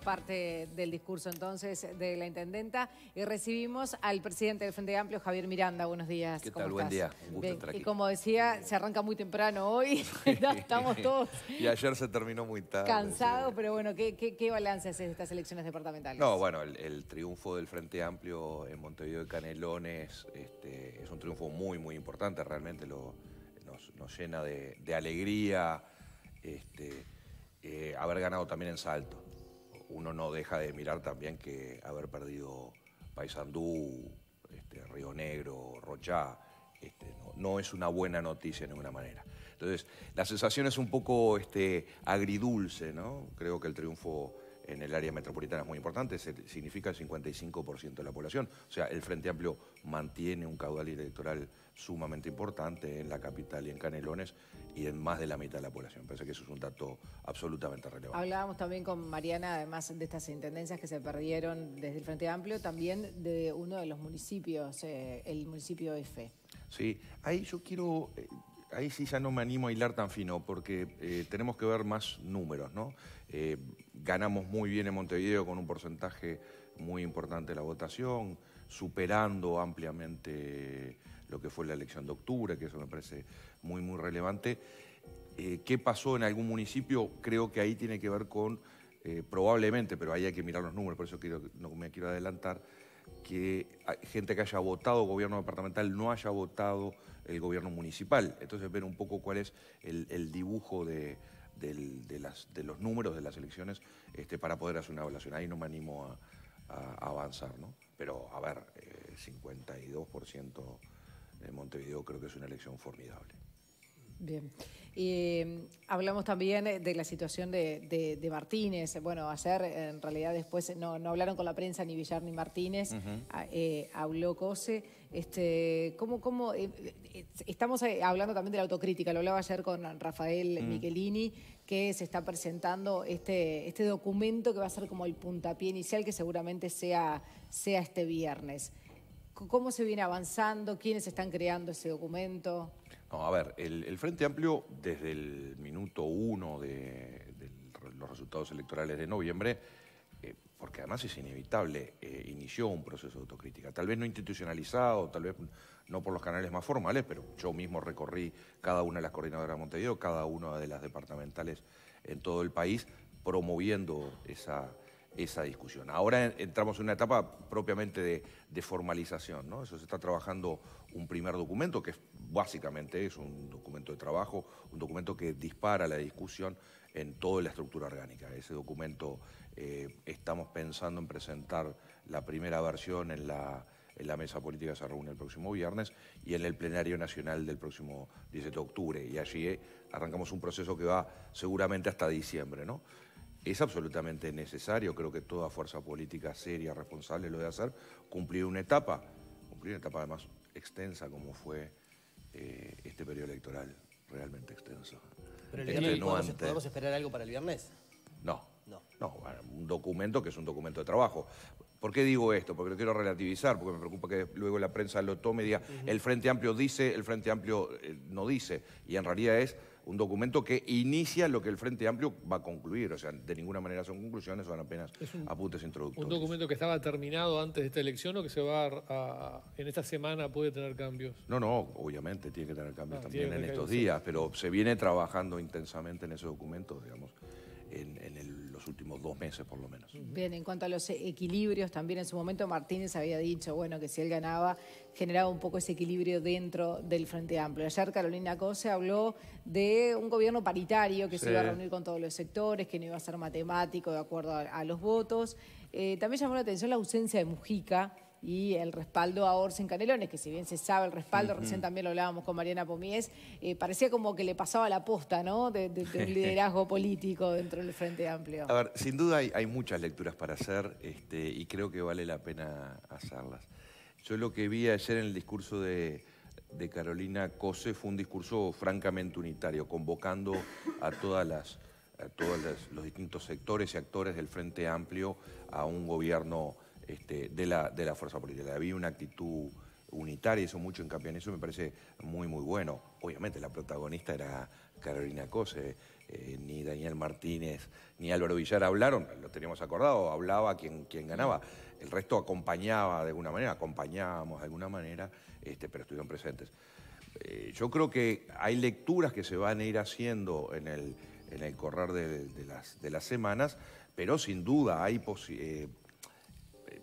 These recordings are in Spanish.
parte del discurso entonces de la intendenta. Y recibimos al presidente del Frente Amplio, Javier Miranda. Buenos días. ¿Qué tal? Buen día. Un gusto Y como decía, se arranca muy temprano hoy. Estamos todos. y ayer se terminó muy tarde. Cansados, pero bueno, ¿qué, qué, qué balance haces de estas elecciones departamentales? No, bueno, el, triunfo del Frente Amplio en Montevideo de Canelones este, es un triunfo muy, muy importante. Realmente lo, nos, nos llena de, alegría. Este, eh, haber ganado también en salto uno no deja de mirar también que haber perdido Paysandú, este, Río Negro, Rochá, este, no, es una buena noticia de ninguna manera. Entonces, la sensación es un poco este, agridulce, ¿no? Creo que el triunfo en el área metropolitana es muy importante, significa el 55% de la población. O sea, el Frente Amplio mantiene un caudal electoral sumamente importante en la capital y en Canelones y en más de la mitad de la población. Pensé que eso es un dato absolutamente relevante. Hablábamos también con Mariana, además de estas intendencias que se perdieron desde el Frente Amplio, también de uno de los municipios, eh, el municipio Fe. Sí, ahí yo quiero, eh, ahí sí ya no me animo a hilar tan fino, porque eh, tenemos que ver más números, ¿no? ganamos muy bien en Montevideo con un porcentaje muy importante la votación, superando ampliamente lo que fue la elección de octubre, que eso me parece muy, muy relevante. Eh, ¿Qué pasó en algún municipio? Creo que ahí tiene que ver con, eh, probablemente, pero ahí hay que mirar los números, por eso no me quiero adelantar, que gente que haya votado gobierno departamental no haya votado el gobierno municipal. Entonces ver un poco cuál es el, dibujo de, los números de las elecciones este, para poder hacer una evaluación. Ahí no me animo a, a, avanzar, ¿no? Pero, a ver, eh, 52% de Montevideo creo que es una elección formidable. Bien. Em, hablamos también de la situación de, de, Martínez. Bueno, ayer en realidad después no, no hablaron con la prensa ni Villar ni Martínez, eh, habló Cose. Este, ¿cómo, cómo, eh, eh, estamos hablando también de la autocrítica, lo hablaba ayer con Rafael mm. Michelini, que se está presentando este, este documento que va a ser como el puntapié inicial, que seguramente sea, sea este viernes. ¿Cómo se viene avanzando? ¿Quiénes están creando ese documento? No, a ver, el, Frente Amplio, desde el minuto uno de, los resultados electorales de noviembre, eh, porque además es inevitable, eh, inició un proceso de autocrítica, tal vez no institucionalizado, tal vez no por los canales más formales, pero yo mismo recorrí cada una de las coordinadoras de Montevideo, cada una de las departamentales en todo el país, promoviendo esa, esa discusión. Ahora entramos en una etapa propiamente de, formalización, ¿no? Eso se está trabajando un primer documento que básicamente es un documento de trabajo, un documento que dispara la discusión en toda la estructura orgánica. Ese documento eh, estamos pensando en presentar la primera versión en la en la mesa política se reúne el próximo viernes y en el plenario nacional del próximo 17 de octubre. Y allí eh, arrancamos un proceso que va seguramente hasta diciembre, ¿no? Es absolutamente necesario, creo que toda fuerza política seria, responsable, lo debe hacer, cumplir una etapa, cumplir una etapa además extensa como fue eh, este periodo electoral, realmente extenso. ¿Pero el este viernes podemos esperar algo para el viernes? No. No, un documento que es un documento de trabajo. ¿Por qué digo esto? Porque lo quiero relativizar, porque me preocupa que luego la prensa lo tome y diga, el Frente Amplio dice, el Frente Amplio eh, no dice. Y en realidad es un documento que inicia lo que el Frente Amplio va a concluir. O sea, de ninguna manera son conclusiones, son apenas apuntes introductorios. Un documento que estaba terminado antes de esta elección o que se va a, en esta semana puede tener cambios. No, no, obviamente tiene que tener cambios ah, también en estos días, pero se viene trabajando intensamente en esos documentos, digamos, en el últimos dos meses por lo menos. Bien, en cuanto a los equilibrios, también en su momento Martínez había dicho, bueno, que si él ganaba, generaba un poco ese equilibrio dentro del Frente Amplio. Ayer Carolina Cose habló de un gobierno paritario que se iba a reunir con todos los sectores, que no iba a ser matemático de acuerdo a, los votos. Eh, también llamó la atención la ausencia de Mujica y el respaldo a Orsen Canelones, que si bien se sabe el respaldo, recién también lo hablábamos con Mariana Pomies, eh, parecía como que le pasaba la posta, ¿no? De, de, liderazgo político dentro del Frente Amplio. A ver, sin duda hay, muchas lecturas para hacer este, y creo que vale la pena hacerlas. Yo lo que vi ayer en el discurso de, Carolina Cose fue un discurso francamente unitario, convocando a todas las a todos los distintos sectores y actores del Frente Amplio a un gobierno este, de, la, de la fuerza política. Había una actitud unitaria, eso mucho en en eso, me parece muy, muy bueno. Obviamente la protagonista era Carolina Cose, eh, ni Daniel Martínez ni Álvaro Villar hablaron, lo teníamos acordado, hablaba quien, quien ganaba. El resto acompañaba de alguna manera, acompañábamos de alguna manera, este, pero estuvieron presentes. Eh, yo creo que hay lecturas que se van a ir haciendo en el, en el correr de, las, de las semanas, pero sin duda hay posibilidades eh,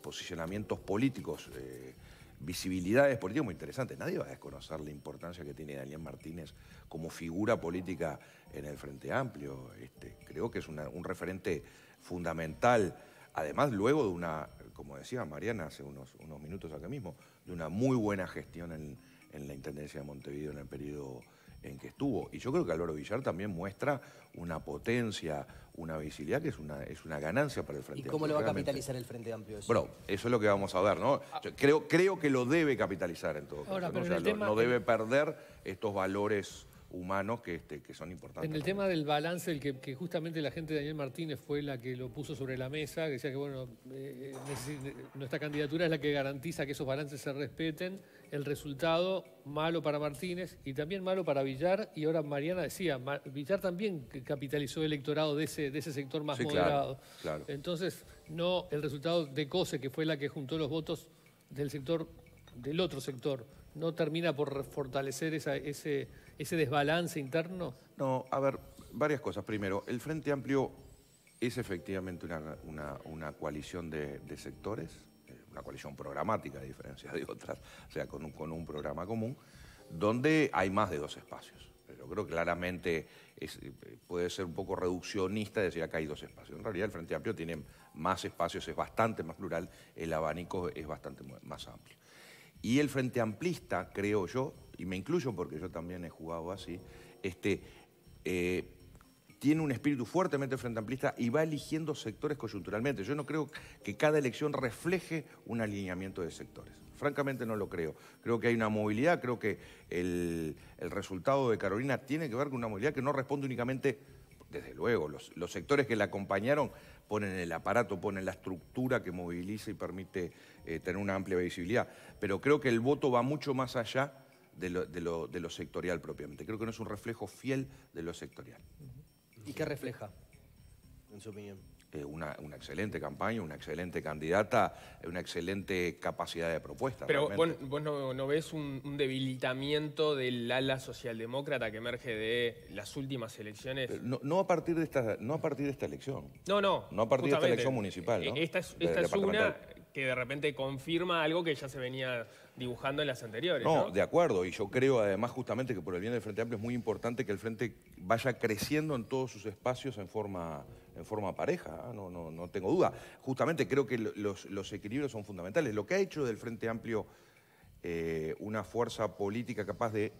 posicionamientos políticos, eh, visibilidades políticas muy interesantes. Nadie va a desconocer la importancia que tiene Daniel Martínez como figura política en el Frente Amplio. Este, creo que es un referente fundamental. Además, luego de una, como decía Mariana hace unos, unos minutos acá mismo, de una muy buena gestión en, en la Intendencia de Montevideo en el periodo en que estuvo. Y yo creo que Álvaro Villar también muestra una potencia, una visibilidad que es una, es una ganancia para el Frente Amplio. ¿Y cómo lo va a capitalizar el Frente Amplio eso? Bueno, eso es lo que vamos a ver, ¿no? Ah. creo, creo que lo debe capitalizar en todo caso. no debe perder estos valores humanos este, que, son importantes. En el tema del balance, el que, justamente la gente de Daniel Martínez fue la que lo puso sobre la mesa, que decía que bueno, eh, eh, nuestra candidatura es la que garantiza que esos balances se respeten. El resultado, malo para Martínez y también malo para Villar. Y ahora Mariana decía, Villar también capitalizó el electorado de ese, sector más moderado. Entonces, no el resultado de COSE, que fue la que juntó los votos del sector, del otro sector, no termina por fortalecer esa, ese ese desbalance interno? No, a ver, varias cosas. Primero, el Frente Amplio es efectivamente una, una, coalición de, sectores, eh, una coalición programática a diferencia de otras, o sea, con un, programa común, donde hay más de dos espacios. Pero creo que claramente eh, puede ser un poco reduccionista decir acá hay dos espacios. En realidad el Frente Amplio tiene más espacios, es bastante más plural, el abanico es bastante más amplio. Y el Frente Amplista, creo yo, y me incluyo porque yo también he jugado así, este, eh, tiene un espíritu fuertemente frente amplista y va eligiendo sectores coyunturalmente. Yo no creo que cada elección refleje un alineamiento de sectores. Francamente no lo creo. Creo que hay una movilidad, creo que el, el resultado de Carolina tiene que ver con una movilidad que no responde únicamente desde luego, los, sectores que la acompañaron ponen el aparato, ponen la estructura que moviliza y permite eh, tener una amplia visibilidad. Pero creo que el voto va mucho más allá de lo, de lo, sectorial propiamente. Creo que no es un reflejo fiel de lo sectorial. ¿Y qué refleja, en su opinión? Eh, una, excelente campaña, una excelente candidata, eh, una excelente capacidad de propuesta. Pero vos, no, ves un, debilitamiento del ala socialdemócrata que emerge de las últimas elecciones. No, a partir de esta, no a partir de esta elección. No, no. No a partir de esta elección municipal. E, esta es, una que de repente confirma algo que ya se venía dibujando en las anteriores. no, de acuerdo, y yo creo además justamente que por el bien del Frente Amplio es muy importante que el Frente vaya creciendo en todos sus espacios en forma en forma pareja, ¿eh? no, no, tengo duda. Justamente creo que los, equilibrios son fundamentales. Lo que ha hecho del Frente Amplio eh, una fuerza política capaz de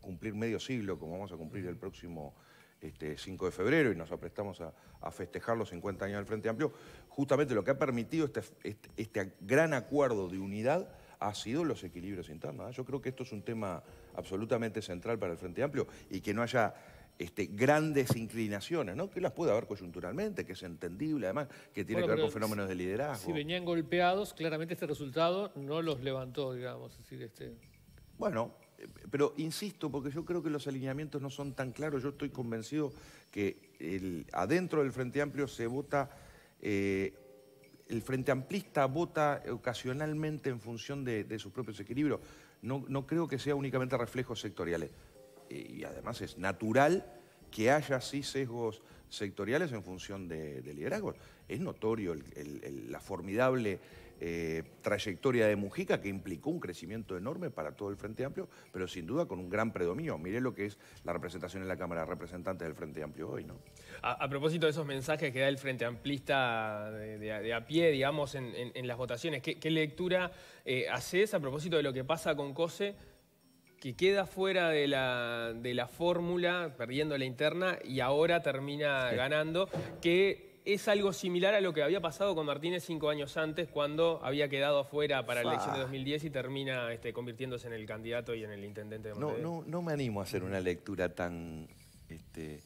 cumplir medio siglo, como vamos a cumplir el próximo este, 5 de febrero, y nos aprestamos a, festejar los 50 años del Frente Amplio, justamente lo que ha permitido este, este, este gran acuerdo de unidad ha sido los equilibrios internos. ¿eh? Yo creo que esto es un tema absolutamente central para el Frente Amplio y que no haya este, grandes inclinaciones, ¿no? que las puede haber coyunturalmente, que es entendible además, que tiene que ver con fenómenos de liderazgo. Si venían golpeados, claramente este resultado no los levantó, digamos. decir, este... Bueno, pero insisto, porque yo creo que los alineamientos no son tan claros. Yo estoy convencido que adentro del Frente Amplio se vota... Eh, el Frente Amplista vota ocasionalmente en función de, sus propios equilibrios. no creo que sea únicamente reflejos sectoriales y además es natural que haya así sesgos sectoriales en función de, liderazgo. Es notorio la formidable eh, trayectoria de Mujica que implicó un crecimiento enorme para todo el Frente Amplio, pero sin duda con un gran predominio. Mire lo que es la representación en la Cámara de Representantes del Frente Amplio hoy. ¿no? A, propósito de esos mensajes que da el Frente Amplista de, a pie, digamos, en, las votaciones, ¿qué, lectura hace eh, haces a propósito de lo que pasa con COSE? que queda fuera de la, fórmula, perdiendo la interna, y ahora termina ganando, que es algo similar a lo que había pasado con Martínez cinco años antes, cuando había quedado afuera para la elección de 2010 y termina este, convirtiéndose en el candidato y en el intendente de Montevideo. No, no, no me animo a hacer una lectura tan, este,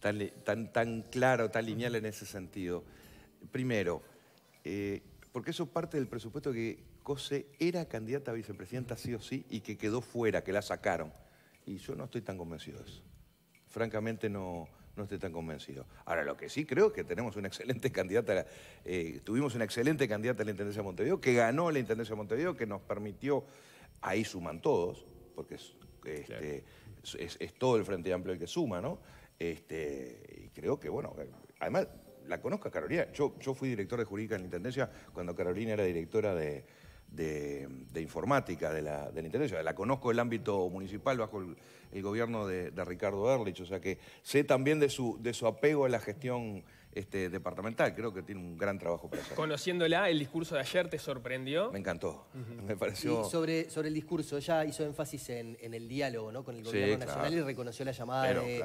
tan, tan, clara o tan lineal en ese sentido. Primero, eh, porque eso parte del presupuesto que, Cose era candidata a vicepresidenta sí o sí y que quedó fuera, que la sacaron. Y yo no estoy tan convencido de eso. Francamente no, no estoy tan convencido. Ahora, lo que sí creo es que tenemos una excelente candidata, eh, tuvimos una excelente candidata a la Intendencia de Montevideo, que ganó la Intendencia de Montevideo, que nos permitió, ahí suman todos, porque este, es, es, todo el Frente Amplio el que suma, ¿no? Este, y creo que, bueno, además la conozco a Carolina. Yo, yo fui director de jurídica en la Intendencia cuando Carolina era directora de, de, informática de la, de la, La conozco el ámbito municipal bajo el, gobierno de, Ricardo Erlich, o sea que sé también de su, de su apego a la gestión este, departamental. Creo que tiene un gran trabajo para hacer. Conociéndola, el discurso de ayer te sorprendió. Me encantó. Me pareció. Y sobre, sobre el discurso, ella hizo énfasis en, el diálogo con el gobierno nacional y reconoció la llamada de.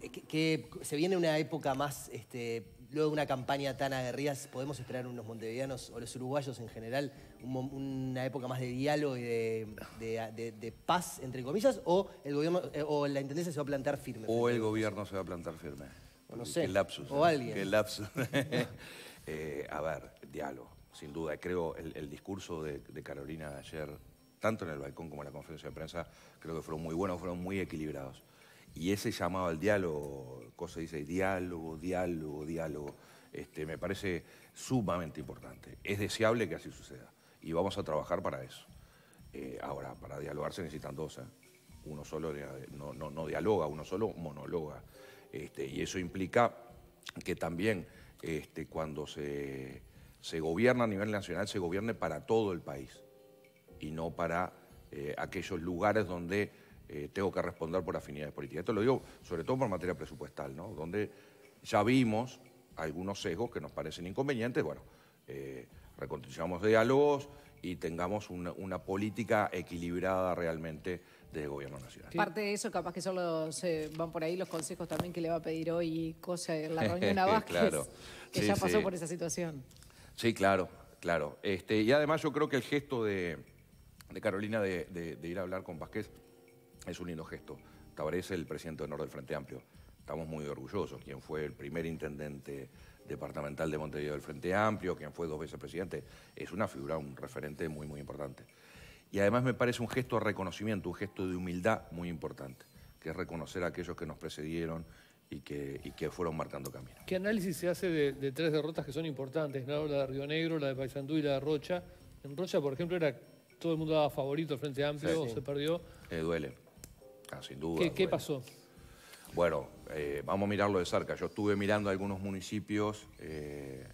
Eh, que, se viene una época más, este, luego de una campaña tan aguerrida, podemos esperar unos montevideanos o los uruguayos en general una época más de diálogo y de, paz, entre comillas, o el gobierno eh, o la intendencia se va a plantar firme? O el gobierno se va a plantar firme. O no sé. El lapsus, o ¿eh? alguien. lapsus. Eh, a ver, diálogo. Sin duda, creo el, discurso de, Carolina ayer, tanto en el balcón como en la conferencia de prensa, creo que fueron muy buenos, fueron muy equilibrados. Y ese llamado al diálogo, cosa dice diálogo, diálogo, diálogo, este, me parece sumamente importante. Es deseable que así suceda y vamos a trabajar para eso. Eh, ahora, para dialogar se necesitan dos. ¿eh? Uno solo no, dialoga, uno solo monologa. Este, y eso implica que también este, cuando se, se, gobierna a nivel nacional, se gobierne para todo el país y no para eh, aquellos lugares donde tengo que responder por afinidades políticas. Esto lo digo sobre todo por materia presupuestal, ¿no? donde ya vimos algunos sesgos que nos parecen inconvenientes. Bueno, reconstruyamos diálogos y tengamos una, política equilibrada realmente de gobierno nacional. Parte de eso, capaz que solo se eh, van por ahí los consejos también que le va a pedir hoy Cosa en la reunión a Vázquez, que ya pasó por esa situación. Sí, claro, claro. Este, y además yo creo que el gesto de, Carolina de, ir a hablar con Vázquez es un lindo gesto. Tabaré el presidente de honor del Frente Amplio. Estamos muy orgullosos, quien fue el primer intendente departamental de Montevideo del Frente Amplio, quien fue dos veces presidente, es una figura, un referente muy, muy importante. Y además me parece un gesto de reconocimiento, un gesto de humildad muy importante, que es reconocer a aquellos que nos precedieron y que, fueron marcando camino. ¿Qué análisis se hace de, tres derrotas que son importantes? La de Río Negro, la de Paysandú y la de Rocha. En Rocha, por ejemplo, era todo el mundo daba favorito al Frente Amplio, se perdió. Eh, duele, ah, sin duda. ¿Qué pasó? Bueno, eh, vamos a mirarlo de cerca. Yo estuve mirando algunos municipios, eh,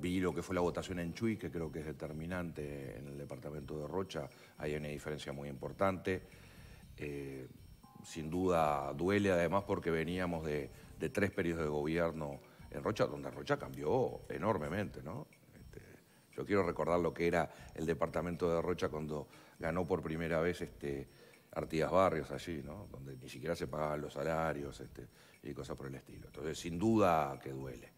vi lo que fue la votación en Chuy, que creo que es determinante en el departamento de Rocha, hay una diferencia muy importante. Eh, sin duda duele además porque veníamos de, tres periodos de gobierno en Rocha, donde Rocha cambió enormemente, ¿no? Este, yo quiero recordar lo que era el departamento de Rocha cuando ganó por primera vez este, Artigas Barrios allí, ¿no? Donde ni siquiera se pagaban los salarios este, y cosas por el estilo. Entonces, sin duda que duele.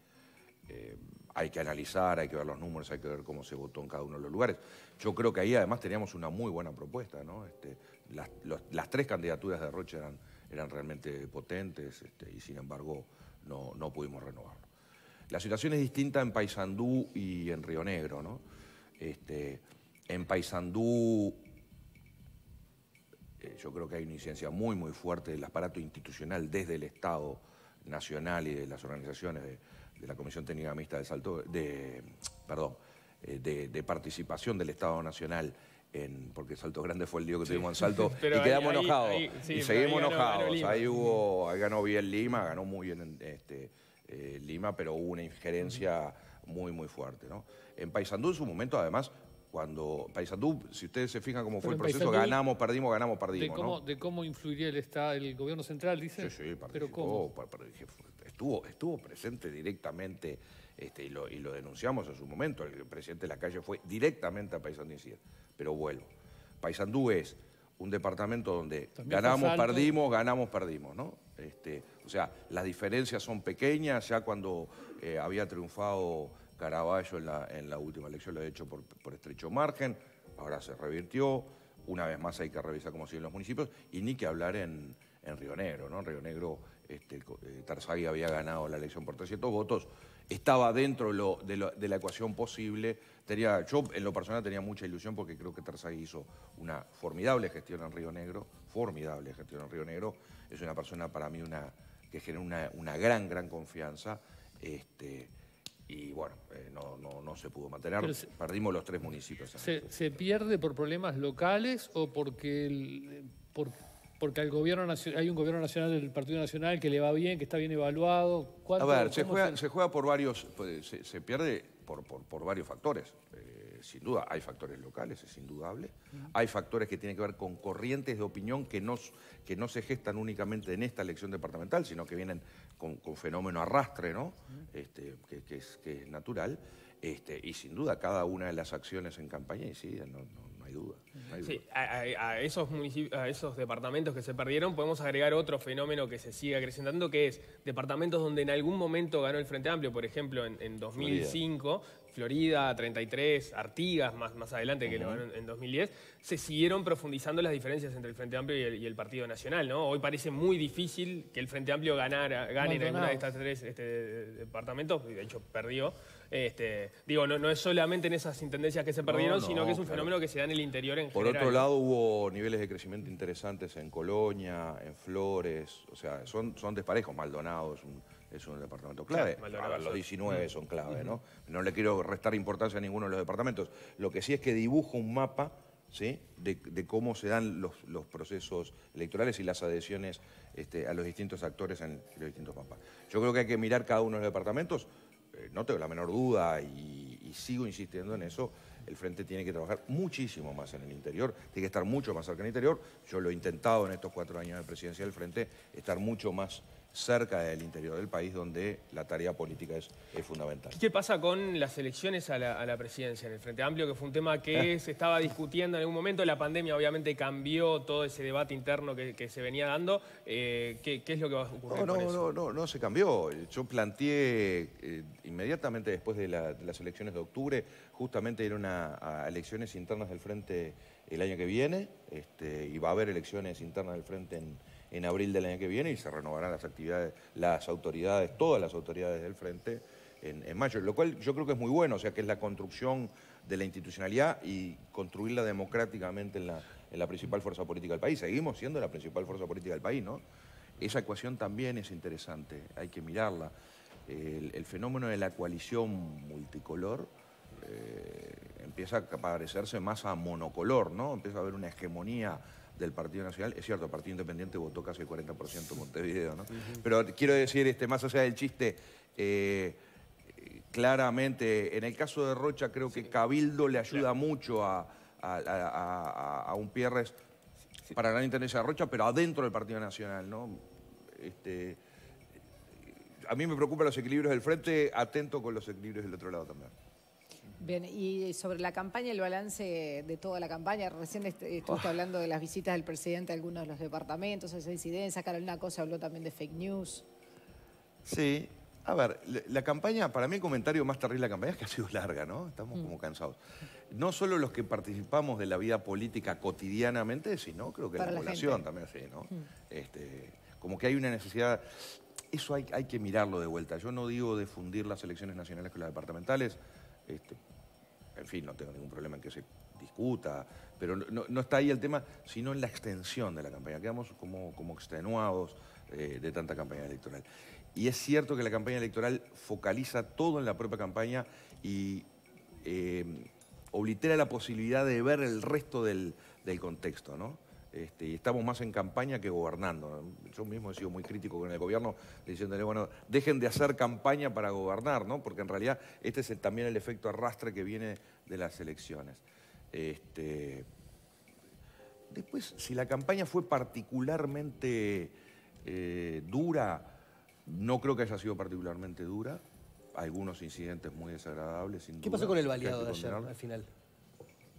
Eh, hay que analizar, hay que ver los números, hay que ver cómo se votó en cada uno de los lugares. Yo creo que ahí además teníamos una muy buena propuesta, ¿no? Este, las, tres candidaturas de Roche eran, eran realmente potentes este, y sin embargo no, no pudimos renovarlo. La situación es distinta en Paysandú y en Río Negro, ¿no? Este, en Paysandú eh, yo creo que hay una incidencia muy, muy fuerte del aparato institucional desde el Estado nacional y de las organizaciones de, la Comisión Técnica Mixta de Salto, de, perdón, eh, de, participación del Estado Nacional en, porque Salto Grande fue el lío que tuvimos en Salto y quedamos enojados. y seguimos enojados. ahí hubo, ganó bien Lima, ganó muy bien este, eh, Lima, pero hubo una injerencia muy, muy fuerte. En Paysandú en su momento, además, cuando Paysandú, si ustedes se fijan cómo fue el proceso, ganamos, perdimos, ganamos, perdimos. De cómo, influiría el, Estado, el gobierno central, dice. Sí, sí, participó, pero Estuvo, estuvo presente directamente, este, y, lo, denunciamos en su momento, el presidente de la calle fue directamente a Paysandú y pero vuelvo. Paysandú es un departamento donde ganamos, perdimos, ganamos, perdimos, ¿no? Este, o sea, las diferencias son pequeñas, ya cuando eh, había triunfado Caraballo en la, en la última elección lo ha hecho por, estrecho margen, ahora se revirtió, una vez más hay que revisar cómo siguen los municipios, y ni que hablar en, en Río Negro, ¿no? En Río Negro, este, eh, Tarzagui había ganado la elección por 300 votos, estaba dentro de, la ecuación posible, tenía, yo en lo personal tenía mucha ilusión porque creo que Tarzagui hizo una formidable gestión en Río Negro, formidable gestión en Río Negro, es una persona para mí una, que genera una, una gran, gran confianza, este, y bueno, eh, no, no, no, se pudo mantener. Perdimos los tres municipios. Se, se, pierde por problemas locales o porque por, porque el gobierno hay un gobierno nacional del Partido Nacional que le va bien, que está bien evaluado? A ver, se juega, se... juega, por varios, pues, se, pierde por, por, por varios factores. Eh, sin duda, hay factores locales, es indudable. Hay factores que tienen que ver con corrientes de opinión que no, que no se gestan únicamente en esta elección departamental, sino que vienen con, fenómeno arrastre, ¿no? este, que, que, es, que, es, natural. Este, y sin duda, cada una de las acciones en campaña inciden, no a, esos a departamentos que se perdieron podemos agregar otro fenómeno que se sigue acrecentando, que es departamentos donde en algún momento ganó el Frente Amplio, por ejemplo, en, 2005, Florida. 33, Artigas, más, más adelante, que lo ganó en, 2010, se siguieron profundizando las diferencias entre el Frente Amplio y el, Partido Nacional, ¿no? Hoy parece muy difícil que el Frente Amplio gane en alguna de estas tres este, departamentos, de hecho perdió. Este, digo, no, es solamente en esas intendencias que se perdieron, sino que es un fenómeno que se da en el interior en Por otro lado, hubo niveles de crecimiento interesantes en Colonia, en Flores, o sea, son, son desparejos. Maldonado es un, departamento clave. los 19 mm. son clave, ¿no? No le quiero restar importancia a ninguno de los departamentos. Lo que sí es que dibujo un mapa ¿sí? De, cómo se dan los, procesos electorales y las adhesiones este, a los distintos actores en los distintos mapas. Yo creo que hay que mirar cada uno de los departamentos no tengo la menor duda y, sigo insistiendo en eso, el frente tiene que trabajar muchísimo más en el interior, tiene que estar mucho más cerca del interior. Yo lo he intentado en estos cuatro años de presidencia del frente, estar mucho más cerca del interior del país donde la tarea política es, es fundamental. ¿Qué pasa con las elecciones a la, presidencia en el Frente Amplio, que fue un tema que se estaba discutiendo en algún momento? La pandemia obviamente cambió todo ese debate interno que, se venía dando. Eh, ¿qué, es lo que va a ocurrir? No, no, no, no, se cambió. Yo planteé eh, inmediatamente después de, las elecciones de octubre, justamente ir a, elecciones internas del Frente el año que viene, este, y va a haber elecciones internas del Frente en en abril del año que viene y se renovarán las actividades, las autoridades, todas las autoridades del frente en, mayo, lo cual yo creo que es muy bueno, o sea que es la construcción de la institucionalidad y construirla democráticamente en la, principal fuerza política del país. Seguimos siendo la principal fuerza política del país, ¿no? Esa ecuación también es interesante, hay que mirarla. El, fenómeno de la coalición multicolor eh, empieza a parecerse más a monocolor, ¿no? Empieza a haber una hegemonía del Partido Nacional. Es cierto, Partido Independiente votó casi el 40% Montevideo, ¿no? Pero quiero decir, este, más allá del chiste, eh, claramente, en el caso de Rocha creo que Cabildo le ayuda mucho a, a, un Pierres para ganar intendencia de Rocha, pero adentro del Partido Nacional, ¿no? Este, a mí me preocupan los equilibrios del frente, atento con los equilibrios del otro lado también. Bien, y sobre la campaña, el balance de toda la campaña, recién estamos oh. hablando de las visitas del presidente a algunos de los departamentos, esa incidencia, Carolina Cosa habló también de fake news. Sí, a ver, la campaña, para mí el comentario más terrible de la campaña es que ha sido larga, ¿no? Estamos mm. como cansados. No solo los que participamos de la vida política cotidianamente, sino creo que la, población también, sí, ¿no? Mm. Este, como que hay una necesidad, eso hay, que mirarlo de vuelta. Yo no digo difundir las elecciones nacionales con las departamentales, este, en fin, no tengo ningún problema en que se discuta, pero no, está ahí el tema, sino en la extensión de la campaña. Quedamos como, como extenuados eh, de tanta campaña electoral. Y es cierto que la campaña electoral focaliza todo en la propia campaña y eh, oblitera la posibilidad de ver el resto del, del contexto, ¿no? Este, y estamos más en campaña que gobernando. Yo mismo he sido muy crítico con el gobierno, diciéndole, bueno, dejen de hacer campaña para gobernar, ¿no? Porque en realidad este es también el efecto arrastre que viene de las elecciones. Este, después, si la campaña fue particularmente eh, dura, no creo que haya sido particularmente dura. Algunos incidentes muy desagradables, ¿Qué pasó con el baleado de ayer, al final?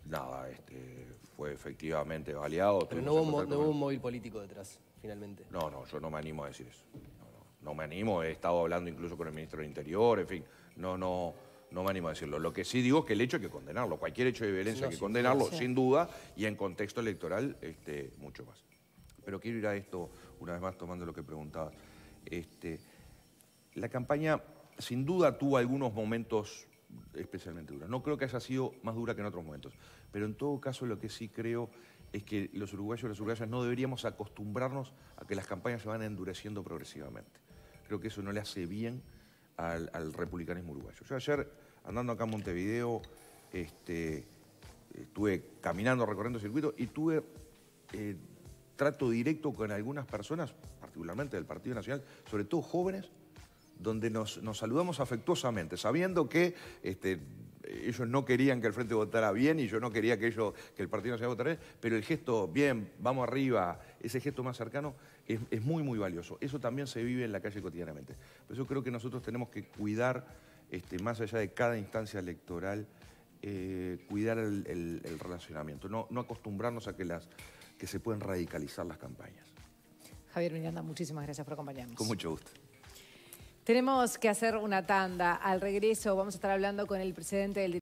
nada, este, fue efectivamente baleado. Pero no hubo, un móvil político detrás, finalmente. No, no, yo no me animo a decir eso. No, me animo, he estado hablando incluso con el ministro del Interior, en fin, no, no, no me animo a decirlo. Lo que sí digo es que el hecho hay que condenarlo, cualquier hecho de violencia hay que condenarlo, sin duda, y en contexto electoral este, mucho más. Pero quiero ir a esto, una vez más, tomando lo que preguntabas. Este, la campaña sin duda tuvo algunos momentos especialmente dura. No creo que haya sido más dura que en otros momentos. Pero en todo caso lo que sí creo es que los uruguayos y las uruguayas no deberíamos acostumbrarnos a que las campañas se van endureciendo progresivamente. Creo que eso no le hace bien al, republicanismo uruguayo. Yo ayer, andando acá en Montevideo, este, estuve caminando, recorriendo circuitos y tuve eh, trato directo con algunas personas, particularmente del Partido Nacional, sobre todo jóvenes, donde nos, saludamos afectuosamente, sabiendo que este, ellos no querían que el Frente votara bien y yo no quería que, que el Partido se votara bien, pero el gesto, bien, vamos arriba, ese gesto más cercano es, muy, muy valioso. Eso también se vive en la calle cotidianamente. Por eso creo que nosotros tenemos que cuidar, este, más allá de cada instancia electoral, eh, cuidar el, relacionamiento, no, acostumbrarnos a que, las, que se pueden radicalizar las campañas. Javier Miranda, muchísimas gracias por acompañarnos. Con mucho gusto. Tenemos que hacer una tanda. Al regreso vamos a estar hablando con el presidente del